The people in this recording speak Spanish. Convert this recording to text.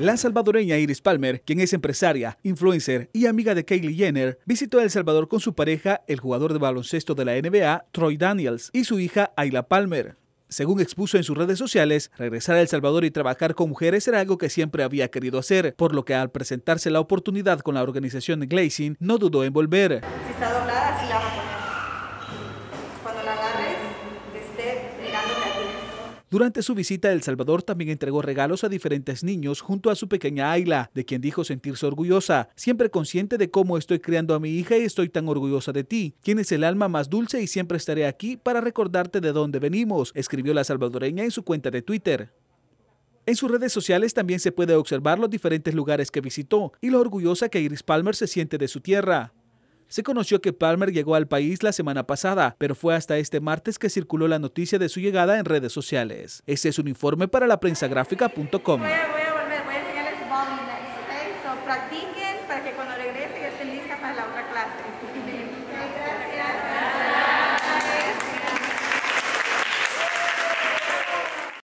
La salvadoreña Iris Palmer, quien es empresaria, influencer y amiga de Kaylee Jenner, visitó El Salvador con su pareja, el jugador de baloncesto de la NBA, Troy Daniels, y su hija, Ayla Palmer. Según expuso en sus redes sociales, regresar a El Salvador y trabajar con mujeres era algo que siempre había querido hacer, por lo que al presentarse la oportunidad con la organización Glazing, no dudó en volver. Si está doblada, la Cuando la agarres, esté durante su visita El Salvador también entregó regalos a diferentes niños junto a su pequeña Ayla, de quien dijo sentirse orgullosa, siempre consciente de cómo estoy criando a mi hija y estoy tan orgullosa de ti, Tienes el alma más dulce y siempre estaré aquí para recordarte de dónde venimos, escribió la salvadoreña en su cuenta de Twitter. En sus redes sociales también se puede observar los diferentes lugares que visitó y lo orgullosa que Iris Palmer se siente de su tierra. Se conoció que Palmer llegó al país la semana pasada, pero fue hasta este martes que circuló la noticia de su llegada en redes sociales. Este es un informe para la prensagráfica.com. Practiquen para que cuando regrese para la otra clase.